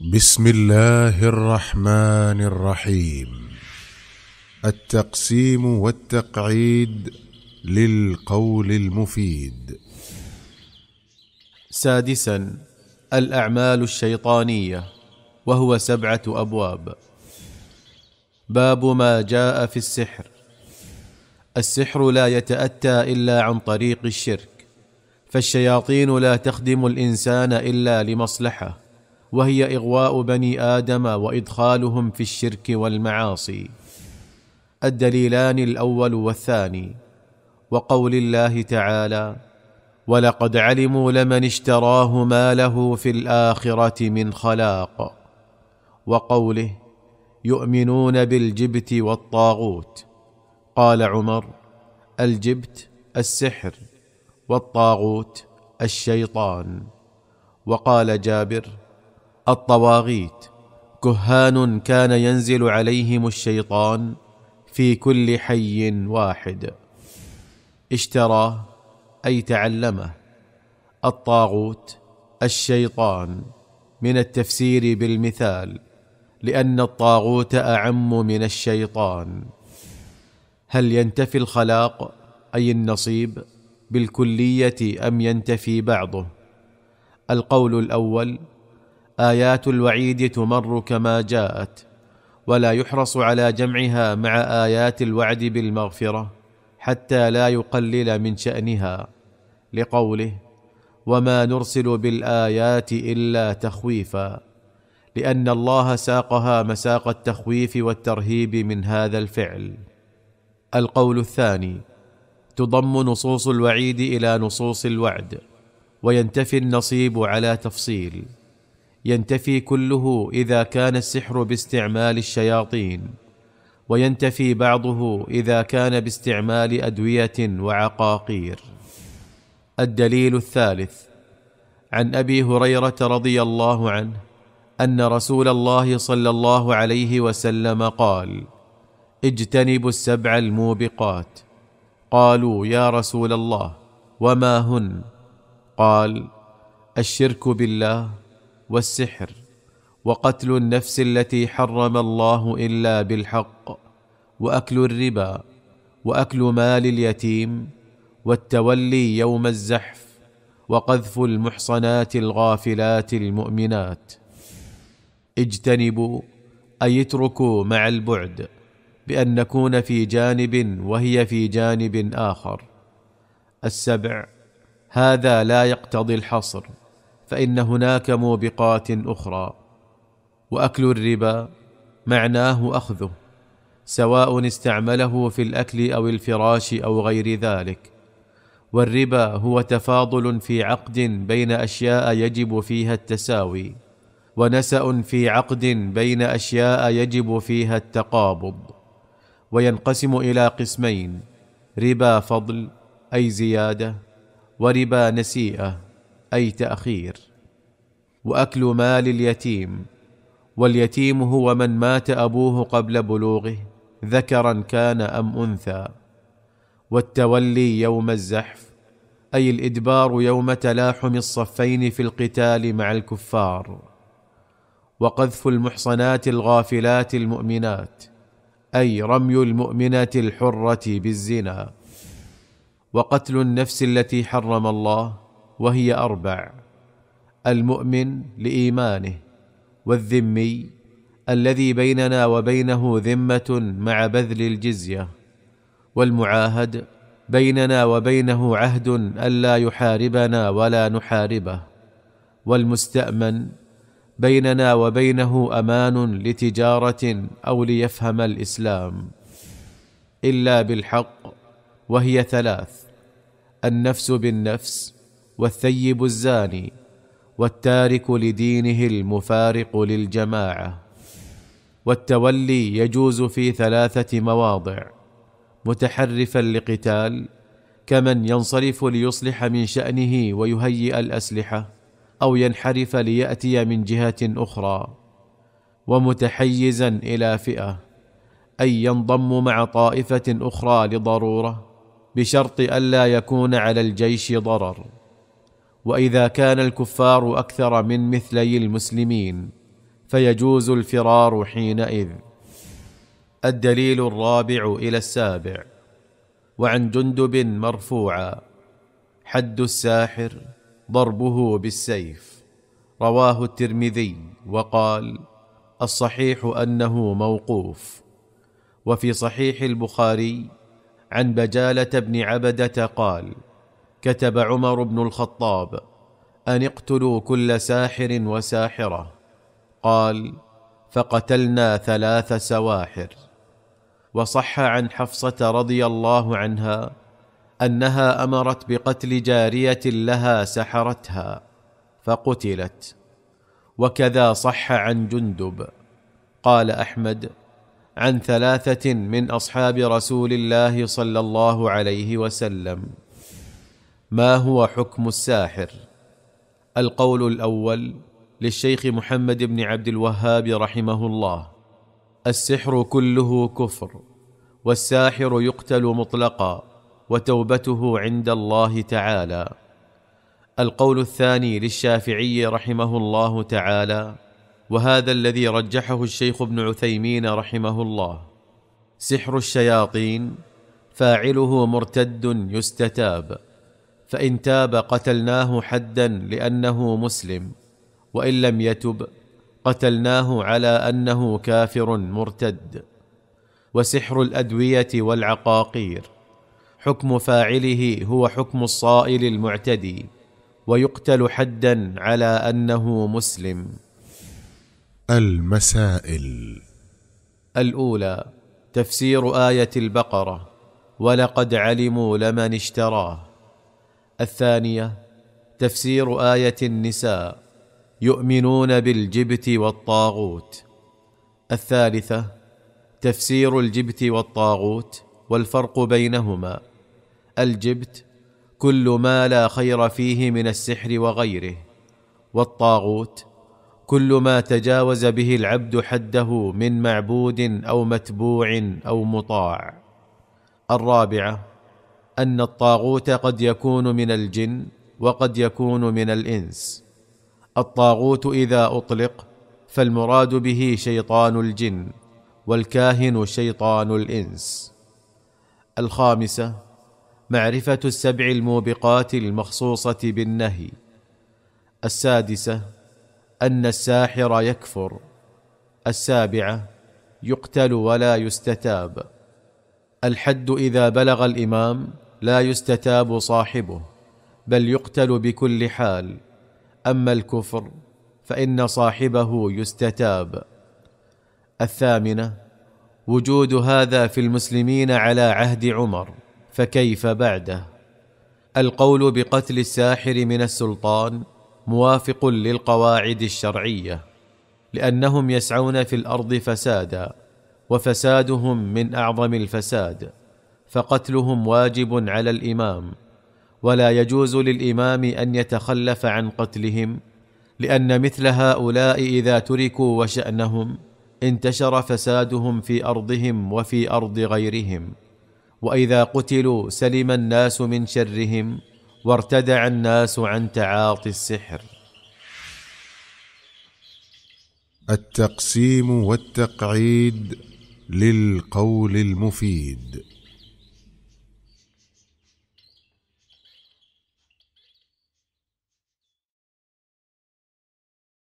بسم الله الرحمن الرحيم التقسيم والتقعيد للقول المفيد سادسا الاعمال الشيطانيه وهو سبعه ابواب باب ما جاء في السحر السحر لا يتاتى الا عن طريق الشرك فالشياطين لا تخدم الانسان الا لمصلحه وهي اغواء بني ادم وادخالهم في الشرك والمعاصي الدليلان الاول والثاني وقول الله تعالى ولقد علموا لمن اشتراه ما له في الاخره من خلاق وقوله يؤمنون بالجبت والطاغوت قال عمر الجبت السحر والطاغوت الشيطان وقال جابر الطواغيت كهان كان ينزل عليهم الشيطان في كل حي واحد اشتراه اي تعلمه الطاغوت الشيطان من التفسير بالمثال لان الطاغوت اعم من الشيطان هل ينتفي الخلاق اي النصيب بالكليه ام ينتفي بعضه القول الاول ايات الوعيد تمر كما جاءت ولا يحرص على جمعها مع ايات الوعد بالمغفره حتى لا يقلل من شانها لقوله وما نرسل بالايات الا تخويفا لان الله ساقها مساق التخويف والترهيب من هذا الفعل القول الثاني تضم نصوص الوعيد الى نصوص الوعد وينتفي النصيب على تفصيل ينتفي كله اذا كان السحر باستعمال الشياطين وينتفي بعضه اذا كان باستعمال ادويه وعقاقير الدليل الثالث عن ابي هريره رضي الله عنه ان رسول الله صلى الله عليه وسلم قال اجتنبوا السبع الموبقات قالوا يا رسول الله وما هن قال الشرك بالله والسحر وقتل النفس التي حرم الله الا بالحق واكل الربا واكل مال اليتيم والتولي يوم الزحف وقذف المحصنات الغافلات المؤمنات اجتنبوا اي اتركوا مع البعد بان نكون في جانب وهي في جانب اخر السبع هذا لا يقتضي الحصر فان هناك موبقات اخرى واكل الربا معناه اخذه سواء استعمله في الاكل او الفراش او غير ذلك والربا هو تفاضل في عقد بين اشياء يجب فيها التساوي ونسا في عقد بين اشياء يجب فيها التقابض وينقسم الى قسمين ربا فضل اي زياده وربا نسيئه اي تاخير واكل مال اليتيم واليتيم هو من مات ابوه قبل بلوغه ذكرا كان ام انثى والتولي يوم الزحف اي الادبار يوم تلاحم الصفين في القتال مع الكفار وقذف المحصنات الغافلات المؤمنات اي رمي المؤمنه الحره بالزنا وقتل النفس التي حرم الله وهي اربع المؤمن لايمانه والذمي الذي بيننا وبينه ذمه مع بذل الجزيه والمعاهد بيننا وبينه عهد الا يحاربنا ولا نحاربه والمستامن بيننا وبينه امان لتجاره او ليفهم الاسلام الا بالحق وهي ثلاث النفس بالنفس والثيب الزاني والتارك لدينه المفارق للجماعه والتولي يجوز في ثلاثه مواضع متحرفا لقتال كمن ينصرف ليصلح من شانه ويهيئ الاسلحه او ينحرف لياتي من جهه اخرى ومتحيزا الى فئه اي ينضم مع طائفه اخرى لضروره بشرط الا يكون على الجيش ضرر واذا كان الكفار اكثر من مثلي المسلمين فيجوز الفرار حينئذ الدليل الرابع الى السابع وعن جندب مرفوعا حد الساحر ضربه بالسيف رواه الترمذي وقال الصحيح انه موقوف وفي صحيح البخاري عن بجاله بن عبده قال كتب عمر بن الخطاب ان اقتلوا كل ساحر وساحره قال فقتلنا ثلاث سواحر وصح عن حفصه رضي الله عنها انها امرت بقتل جاريه لها سحرتها فقتلت وكذا صح عن جندب قال احمد عن ثلاثه من اصحاب رسول الله صلى الله عليه وسلم ما هو حكم الساحر القول الاول للشيخ محمد بن عبد الوهاب رحمه الله السحر كله كفر والساحر يقتل مطلقا وتوبته عند الله تعالى القول الثاني للشافعي رحمه الله تعالى وهذا الذي رجحه الشيخ ابن عثيمين رحمه الله سحر الشياطين فاعله مرتد يستتاب فان تاب قتلناه حدا لانه مسلم وان لم يتب قتلناه على انه كافر مرتد وسحر الادويه والعقاقير حكم فاعله هو حكم الصائل المعتدي ويقتل حدا على انه مسلم المسائل الاولى تفسير ايه البقره ولقد علموا لمن اشتراه الثانيه تفسير ايه النساء يؤمنون بالجبت والطاغوت الثالثه تفسير الجبت والطاغوت والفرق بينهما الجبت كل ما لا خير فيه من السحر وغيره والطاغوت كل ما تجاوز به العبد حده من معبود او متبوع او مطاع الرابعه ان الطاغوت قد يكون من الجن وقد يكون من الانس الطاغوت اذا اطلق فالمراد به شيطان الجن والكاهن شيطان الانس الخامسه معرفه السبع الموبقات المخصوصه بالنهي السادسه ان الساحر يكفر السابعه يقتل ولا يستتاب الحد اذا بلغ الامام لا يستتاب صاحبه بل يقتل بكل حال اما الكفر فان صاحبه يستتاب الثامنه وجود هذا في المسلمين على عهد عمر فكيف بعده القول بقتل الساحر من السلطان موافق للقواعد الشرعيه لانهم يسعون في الارض فسادا وفسادهم من اعظم الفساد فقتلهم واجب على الامام ولا يجوز للامام ان يتخلف عن قتلهم لان مثل هؤلاء اذا تركوا وشانهم انتشر فسادهم في ارضهم وفي ارض غيرهم واذا قتلوا سلم الناس من شرهم وارتدع الناس عن تعاطي السحر التقسيم والتقعيد للقول المفيد